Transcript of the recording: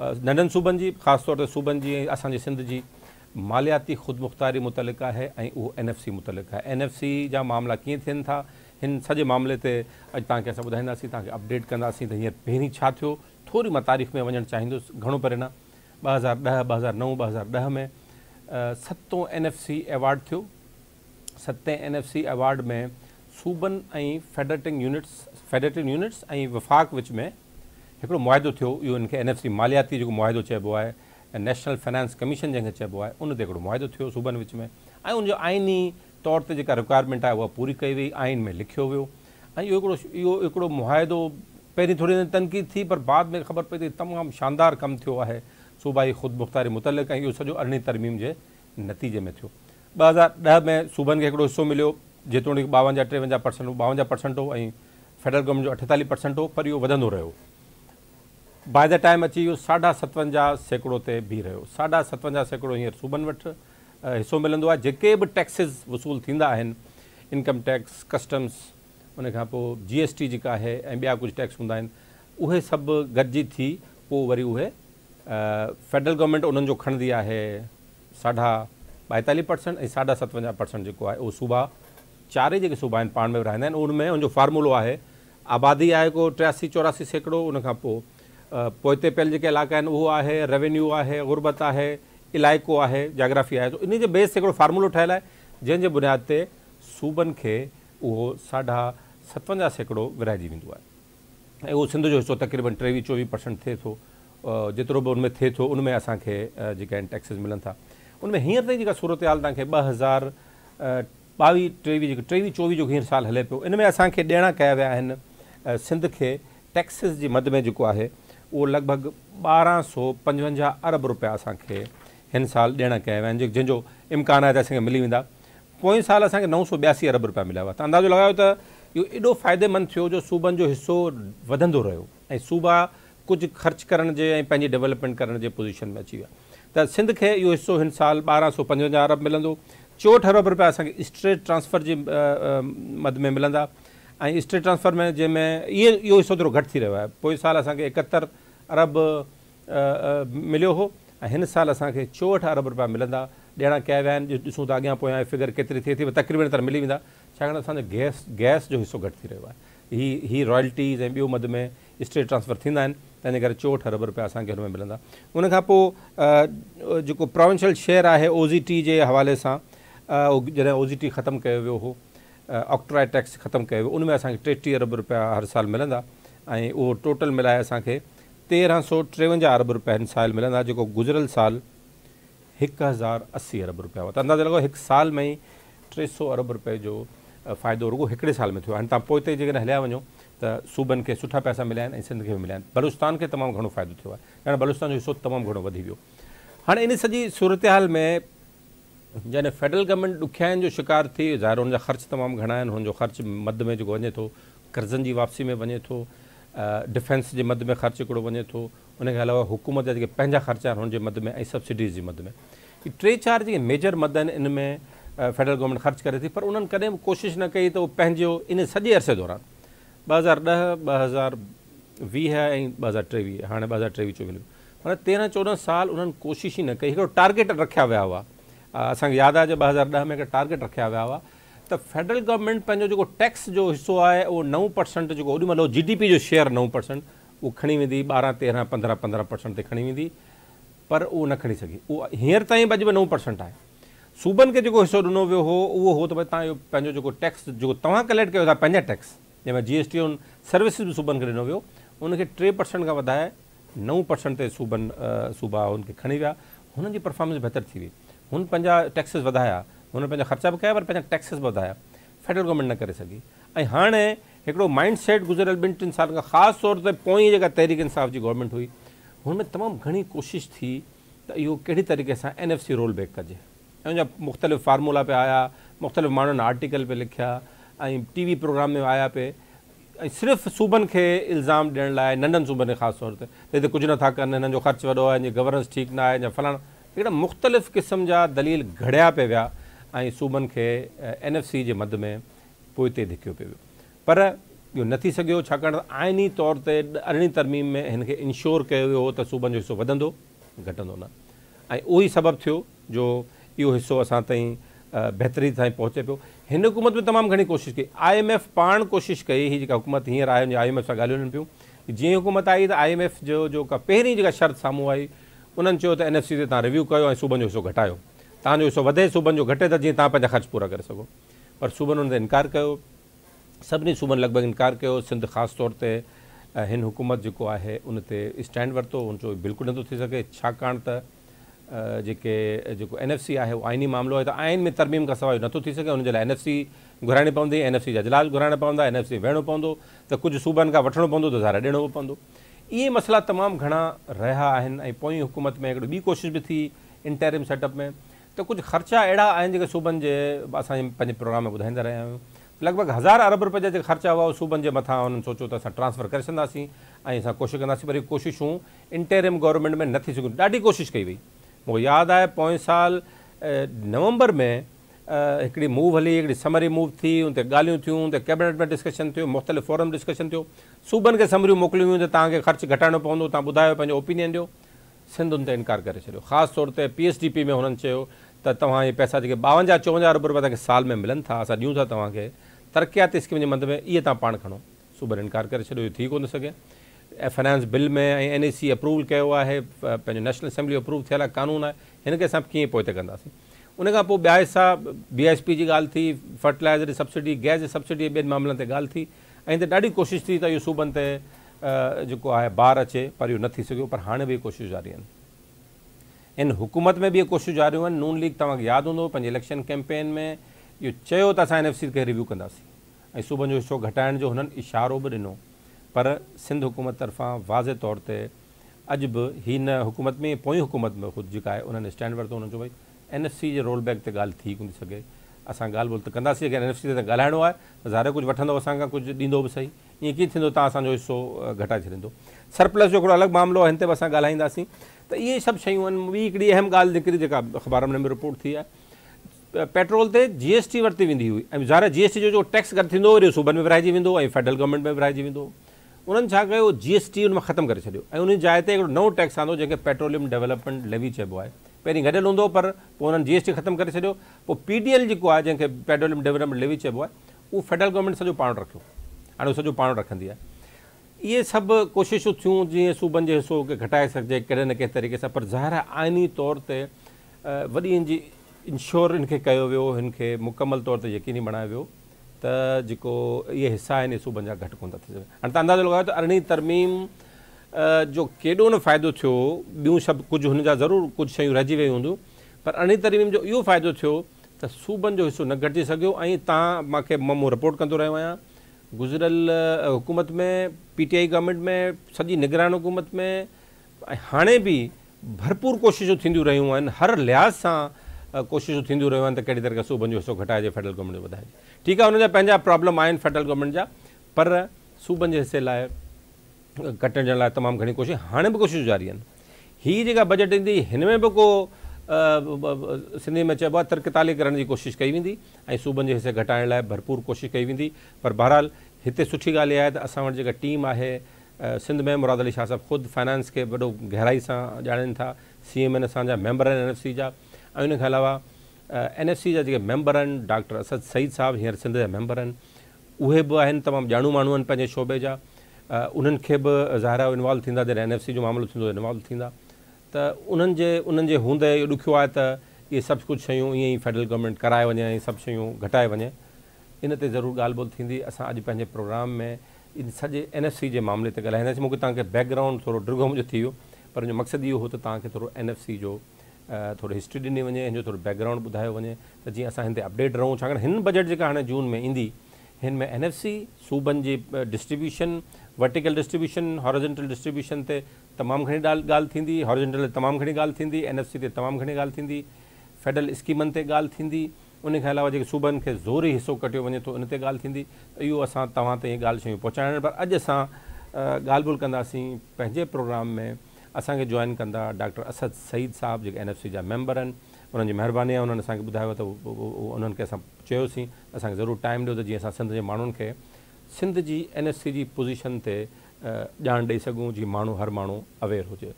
नंढनि सूबनि जी ख़ासि तौर ते सूबनि जी ऐं असांजी सिंध जी मालियाती खुदमुख्तारी मुख़्तारी मुतलिक़ आहे ऐं उहो एन एफ सी मुतलिक़ आहे एन एफ सी जा मामला कीअं थियनि था हिन सॼे मामले ते अॼु तव्हांखे असां ॿुधाईंदासीं तव्हांखे अपडेट कंदासीं त हींअर पहिरीं छा थियो थोरी मां तारीख़ में वञणु चाहींदुसि घणो पर न ॿ हज़ार ॾह ॿ हज़ार नव ॿ हज़ार ॾह में सतों एन एफ सी अवॉर्ड थियो सतें एन एफ सी अवॉर्ड में सूबनि ऐं फेडरेटिंग यूनिट्स फेडरेटिव यूनिट्स ऐं वफ़ाक़ विच में हिकिड़ो मुआइदो थो इहो हिन एन एफ सी मालियाती मुआदो मुआइदो चइबो आहे नेशनल फाइनेंस कमीशन जैसे चइबो आहे उन ते हिकिड़ो मुआइदो विच में उन उनजो आइनी तौर ते जेका रिक्वायरमेंट आहे उहा पूरी कई वई आइन में लिखियो वियो ऐं इहो हिकिड़ो इहो हिकिड़ो मुआदो पहिरीं तनक़ीद थी पर बाद में ख़बर पई त तमामु शानदार कम थियो आहे सूबाई ख़ुदि मुख़्तारी मुतलिक़ ऐं इहो सॼो तरमीम के नतीजे में थियो ॿ हज़ार ॾह में सूबनि खे हिकिड़ो हिसो मिलियो जेतोणीकि ॿावंजाहु टेवंजाहु परसेंट ॿावंजाहु परसेंट हो फेडरल गवर्नमेंट जो अठेतालीह परसेंट हो पर इहो वधंदो रहियो बाय द टाइम अची वियो साढा सतवंजा सैकड़ों से बीह रो साढा सतवंजा सैकड़ों हिंसर सूबनि वट हिसो मिलंदो आहे जेके टैक्सिस वसूल थींदा इनकम टैक्स कस्टम्स उन जी एस टी जेका आहे ऐं ॿिया टैक्स हूंदा आहिनि सब सभु थी वरी उहे फेडरल गवर्नमेंट उन्हनि खी है साढा ॿाएतालीह परसेंट साढा सतवंजा परसेंट जो है वो सूबा चारे जेके सूबा आहिनि में विराईंदा आहिनि उनमें उनजो फॉर्मुलो आहे आबादी आहे को टियासी चौरासी सैकड़ो उनखां पोइते पियल जेके इलाका आहिनि उहो रेवेन्यू आहे गुर्बत है इलाइक़ो आहे जाग्राफ़ी आहे तो इन जे बेस ते हिकिड़ो फार्मुलो ठहियलु आहे बुनियाद ते सूबनि खे उहो साढा सतवंजा सैकिड़ो विराइजी वो आहे सिंध जो हिसो तक़रीबन टेवीह चौवी परसेंट थे तो जेतिरो भी उनमें थे तो उनमें असा जेके मिलन था उनमें हींअर ताईं सूरत हाल तव्हांखे ॿ हज़ार ॿावीह टेवीह जेको जो हींअर साल हल पियो इन में असांखे ॾियणा कया विया सिंध खे टैक्सिस की मद में जो है उहो लॻभॻि ॿारहं सौ पंजवंजाहु अरब रुपया असांखे हिन साल ॾियण कया विया आहिनि जंहिंजो इम्कानु आहे त असांखे मिली वेंदा पोएं साल असांखे नव सौ ॿियासी अरब रुपिया मिलिया तव्हां अंदाज़ो लॻायो त इहो एॾो फ़ाइदेमंद थियो जो सूबनि जो हिसो वधंदो रहियो ऐं सूबा कुझु ख़र्च करण जे ऐं पंहिंजी डेवलपमेंट करण जे पोज़ीशन में अची वियो त सिंध खे इहो हिसो हिन साल ॿारहं सौ पंजवंजाहु अरब मिलंदो चोहठि अरब रुपया असांखे स्ट्रेट ट्रांसफर जे मद में मिलंदा ऐं स्ट्रेट ट्रांसफर में जंहिंमें इहे इहो हिसो थोरो घटि थी रहियो आहे अरब मिलियो हो साल असांखे चौहठ अरब रुपया मिलंदा ॾियणा कया विया आहिनि तो था अॻियां फिगर केतिरी थे थी तक़रीबन त मिली वेंदा छाकाणि गैस गैस जो हिसो घटि रो रहियो ही ही रॉयल्टीज़ ए ॿियो मद में स्टेट ट्रांसफर थींदा आहिनि तंहिंजे करे अरब रुपया असांखे हुन मिलंदा उन जो पोइ प्रोविंशियल शेयर है ओ ज़ी टी जे हवाले से जैसे ओ ज़ी टी ख़तमु कयो वियो हो ऑक्ट्राए टैक्स खत्म किया वियो उन अरब रुपया हर साल मिलंदा और वो टोटल मिलाए असें तेरहं सौ टेवंजाहु अरब रुपया साल मिलंदा जेको गुज़िरियल साल एक हज़ार अस्सी अरब रुपया हुआ त अंदाजा लॻो एक साल में ही टे सौ अरब रुपये जो फायदो रुगो हिकिड़े साल में थोड़ा हाणे तव्हां पोइ ते जेकॾहिं हलिया वञो त सूबनि खे सुठा पैसा मिला सिंध खे बि मिलिया आहिनि बलूचिस्तान खे तमामु घणो फ़ाइदो थियो आहे यानी बलूचिस्तान जो हिसो इन सॼी सूरत हाल में जैसे फेडरल गवर्नमेंट दुखियान जो शिकार थी ज़ाहिर हुनजा ख़र्च तमाम घणा आहिनि ख़र्च मद में जेको वञे थो कर्ज़नि जी वापसी में वञे तो डिफेंस के मद में ख़र्च वे वञे थो अलावा हुकूमत जा जेके ख़र्चा उनके मद में सब्सिडीज़ जे मद में टे चार जेके मेजर मद इन में फेडरल गवर्नमेंट ख़र्च करे थी पर उन्हनि कॾहिं बि न कई तो उहो इन सजे अरसे दौरान ॿ हज़ार ॾह ॿ हज़ार वीह ऐं ॿ हज़ार टेवीह हाणे ॿ हज़ार टेवीह चोवीह माना तेरहं चोॾहं साल उन्हनि कोशिश ही न कई टारगेट रखा विया हुआ असद यादि आहे जो हज़ार ॾह में टारगेट रखिया विया हुआ तो फेडरल गवर्नमेंट पंहिंजो जो टैक्स जो हिस्सो है वो नौ परसेंट जो ओॾीमहिल जी डी पी जो शेयर नौ परसेंट उहो खणी वेंदी बारह तेरह पंद्रह पंद्रह परसेंट खड़ी खणी पर वो न खणी सघी उहो हींअर ताईं बि अॼु बि नव परसेंट आहे सूबनि खे जेको हिसो ॾिनो वो हो वो हो तो भई तव्हां इहो टैक्स जो तुम कलेक्ट कयो था टैक्स जैमें G S T services services बि सूबनि खे ॾिनो वियो टे परसेंट का बधाए नौ परसेंट ते सूबा उनके खणी वह हुननि जी परफॉर्मेंस बेहतर थी वई हुन पंहिंजा टैक्सिस उन्होंने ख़र्चा भी कया पर पंहिंजा टैक्सिस बि फेडरल गवर्नमेंट न कर सघी हाँ हाणे हिकिड़ो माइंड सेट गुज़िरियल ॿिनि टिनि सालनि खां ख़ासि तौर ते पोइ जेका तहरीक इंसाफ़ की गवर्नमेंट हुई उनमें तमाम घनी कोशिश थी तो इहो कड़ी तरीक़े से N F C roll back कजे ऐं हुनजा मुख़्तलिफ़ फार्मूला पिया आया मुख़्तलिफ़ माण्हुनि आर्टिकल पिया लिखा ऐं टी वी प्रोग्राम में आया पे सिर्फ़ सिर्फ़ु सूबनि इल्ज़ाम ॾियण लाइ नंढनि सूबनि खे ख़ासि तौर पर त हिते कुझु नथा कनि हिननि जो गवर्नेंस ठीक ना आहे या फलाणा हिकिड़ा मुख़्तलिफ़ क़िस्म जा दलील घड़िया पे वह ऐं सूबनि खे एन एफ सी के मद में पोते धिकियो पे पर इहो न थी सघियो आइनी तौर ते अरिड़हीं तरमीम में इनके इंश्योर कयो वियो हो त सूबनि जो हिसो वधंदो घटंदो न ऐं उहो जो यो हिसो असां ताईं बहितरी ताईं पहुचे पियो हिन हुकूमत में तमाम घणी कोशिश कई आई एम एफ पा कोशिश कई हि जेका हुकूमत हींअर आहे आई एम एफ से ॻाल्हियूं पियूं हुकूमत आई तो आई एम एफ जो जेका पहिरीं जेका शर्त सामू आई उन्हनि एन एफ सी से तुम रिव्यू कयो ऐं सूबनि जो हिसो घटायो तव्हांजो हिसो वधे सूबनि जो घटे त जीअं तव्हां ख़र्च पूरा करे सघो पर सूबनि हुन इनकार कयो सभिनी सूबनि लगभग इनकार कयो सिंध खास तौर ते हिन हुकूमत जो है उन ते स्टैंड वरितो हुनजो बिल्कुलु नथो थी सघे जेके जेको एन एफ सी आहे उहो आइनी मामलो है त आइन में तरमीम का सवाइ नथो थी सघे एन एफ सी घुराइणी पवंदी एन एफ सी जा इजलास घुराइणा पवंदा एन एफ सी वेहणो पवंदो त कुझु सूबनि खां वठिणो पवंदो त ज़ारा ॾियणो पवंदो इहे मसइला तमामु घणा रहिया हुकूमत में हिकिड़ी ॿी कोशिशि बि थी इंटेरियम सेटअप में त कुझु ख़र्चा अहिड़ा आहिनि जेके सुबनि जे असां पंहिंजे प्रोग्राम में ॿुधाईंदा रहिया आहियूं लॻभॻि हज़ार अरब रुपए जा जेके ख़र्चा हुआ उहे सुबुह जे मथां उन्हनि सोचो त असां ट्रांसफर करे छॾंदासीं ऐं असां कोशिशि कंदासीं पर कोशिशूं इंटेरियम गवर्नमेंट में न थी सघूं ॾाढी कोशिशि कई वई मूंखे यादि आहे पोएं साल नवंबर में हिकिड़ी मूव हली हिकिड़ी समरी मूव थी उते ॻाल्हियूं थियूं कैबिनेट में डिस्कशन थियो मुख़्तलिफ़ फोरम डिस्कशन थियो सूबनि खे समरियूं मोकिलियूं हुयूं त तव्हांखे ख़र्चु घटाइणो पवंदो तव्हां ॿुधायो पंहिंजो ओपिनियन ॾियो सिंधु से इनकार कर खास तौर पर पी एच डी पी में उन्होंने चयो पैसा जेके ॿावंजाहु चोवंजाहु अरब रुपया साल में मिलन था असां ॾियूं था तव्हांखे स्कीम जे मंद में ये तुम पा खणो सूबनि इनकार करे छॾियो थी कोन थो सघे फाइनेंस बिल में एन ए सी अप्रूवल कयो आहे पंहिंजो असेंबली अप्रूव थियल कानून है इनके अस कीअं पोइ उन खां पोइ बी एस पी की ॻाल्हि थी फर्टिलाइज़र सब्सिडी गैस सब्सिडी बेन मामलों ते ॻाल्हि थी ऐं हिते थी त इहो सूबनि ते जेको आहे ॿारु अचे पर इहो न थी सघियो पर हाणे बि कोशिशि जारी आहिनि इन हुकूमत में बि इहे कोशिशि जारियूं आहिनि नून लीग तव्हांखे यादि हूंदो पंहिंजे इलेक्शन कैंपेन में इहो चयो त असां एन एफ सी खे रिव्यू कंदासीं ऐं सुबुह जो हिसो घटाइण जो हुननि इशारो बि ॾिनो पर सिंध हुकूमत तरफ़ां वाज़े तौर ते अॼु बि हिन हुकूमत में पोएं हुकूमत में जेका आहे उन्हनि स्टैंड वरितो हुननि जो भई एन एफ सी जे रोलबैक ते ॻाल्हि थी कोन थी सघे असां ॻाल्हि ॿोल त कंदासीं अगरि एन एफ सी ते ॻाल्हाइणो आहे ज़ाहिर कुझु वठंदो असांखां कुझु ॾींदो बि सही ईअं कीअं थींदो तव्हां असांजो हिसो घटाए छॾींदो सरप्लस जो हिकिड़ो अलॻि मामिलो आहे हिन ते बि असां ॻाल्हाईंदासीं त इहे सभु शयूं आहिनि ॿी हिकिड़ी अहम ॻाल्हि निकिरी जेका अख़बारनि में रिपोर्ट थी आहे पेट्रोल ते जी एस टी वरिती वेंदी हुई ऐं ज़ारे जी एस टी जो टैक्स गॾु थींदो वरी सूबनि में विरिहाइजी वेंदो ऐं फेडरल गवर्नमेंट में विरिहाइजी वेंदो उन्हनि छा कयो जीस टी उन में ख़तमु करे छॾियो ऐं उन जाइ ते हिकिड़ो नओं टैक्स आंदो जंहिंखे पेट्रोलियम डेवलपमेंट लेवी चइबो आहे पहिरीं गॾियल हूंदो पर पोइ हुननि जी एस टी ख़तमु करे छॾियो पोइ पी डी एल जेको आहे जंहिंखे पेट्रोलियम डेवलपमेंट लेवी चइबो आहे उहो फेडरल गवर्नमेंट सॼो पाण रखियो हाँ सॼो पाण रखी है ये सब कोशिशूं थी जीअं सूबनि जे हिसो खे घटाए सघिजे कहिड़े न कें तरीक़े से पर ज़ाहिर आइनी तौर ते वही हिन इंश्योर हिन वो इनके मुकम्मल तौर ते यकीनी बनाया वो तो जेको इहे हिसा आहिनि सूबनि जा घटि कोन था अंदाज़ो लॻायो त अरिड़हीं तरमीम जो केडो न फायद थियो ॿियूं सभु कुछ हुन जा ज़रूरु कुझु शयूं रहिजी पर अरिड़हीं तरमीम जो इहो फ़ाइदो थियो त सूबनि जो हिसो न घटिजी सघियो ऐं रिपोर्ट कह रो आहियां गुजरल हुकूमत में पीटीआई गवर्नमेंट में सॼी निगरान हुकूमत में हाँ भी भरपूर कोशिशों थन्द रहियूं आहिनि हर लिहाज़ से कोशिशूं थींदियूं रहियूं आहिनि त कहिड़ी तरह सूबनि जो हिसो घटाइजे फेडरल गवर्नमेंट जो वधाइजे ठीकु आहे हुन प्रॉब्लम आहिनि फेडरल गवर्नमेंट जा पर सूबनि के हिसे लाइ कटण जे लाइ तमामु घणी कोशिशि हाणे बि कोशिशूं जारी आहिनि हीअ जेका बजट इंदी हिन में बि को सिंधी में चइबो आहे तरकताली करण जी कोशिशि कई वेंदी ऐं सूबनि जे हिसे लाइ भरपूर कोशिश कई वेंदी पर बहरहाल इतने सुी ॻाल्हि इहा टीम है सिंध में मुराद अली शाह साहिबु ख़ुदि फाइनेंस खे वॾो गहराई से ॼाणनि था सी एम एन असा मैंबर एन एफ सी जा ऐं अलावा एन एफ सी जा जेके मैंबर डॉक्टर असद सईद साहब हिंसर सिंध जा मैंबर आहिनि उहे बि आहिनि तमामु शोबे जा उन्हें भी बि इन्वॉल्व थींदा जॾहिं एन एफ सी जो मामलो इन्वॉल्व थींदा त उन्हनि जे उन्हनि जे हूंदे इहो ॾुखियो आहे त इहे सभु कुझु शयूं ईअं ई फेडरल गवर्नमेंट कराए वञे ऐं सभु शयूं घटाए वञे इन ते ज़रूरु ॻाल्हि ॿोल थींदी असां अॼु पंहिंजे प्रोग्राम में इन सॼे एन एफ सी जे मामले ते ॻाल्हाईंदासीं मूंखे तव्हांखे बैकग्राउंड थोरो ड्रिगुमि थी वियो पर हुनजो मक़सदु इहो हो त तव्हांखे थोरो एन एफ सी जो थोरो हिस्ट्री ॾिनी वञे हिन जो थोरो बैकग्राउंड ॿुधायो वञे त जीअं असां हिन ते अपडेट रहूं छाकाणि हिन बजट जेका हाणे जून में ईंदी में एन सूबन जी distribution vertical distribution horizontal distribution से तमाम घणी ॻाल्हि थींदी हॉरिजेंटल ते तमामु घणी ॻाल्हि थींदी एन एफ सी ते तमामु घणी फेडरल स्कीमनि ते ॻाल्हि थींदी उन खां अलावा जेके सूबनि खे ज़ोरी हिसो कटो वे तो उन ते ॻाल्हि थींदी अस इहो ते इहे ॻाल्हि पर अॼु असां ॻाल्हि ॿोल कंदासीं प्रोग्राम में असांखे जॉइन कंदा डॉक्टर असद सईद साहब जो एन एफ सी जा मैंबर आहिनि उन्हनि जी महिरबानी आहे हुननि असांखे ॿुधायो त उहो उन्हनि खे असां चयोसीं असांखे ज़रूरु टाइम ॾियो त जीअं असां सिंध जे माण्हुनि खे सिंध जी एन एस सी जी पोज़ीशन ते ॼाण ॾेई सघूं जीअं माण्हू हर माण्हू अवेयर हुजे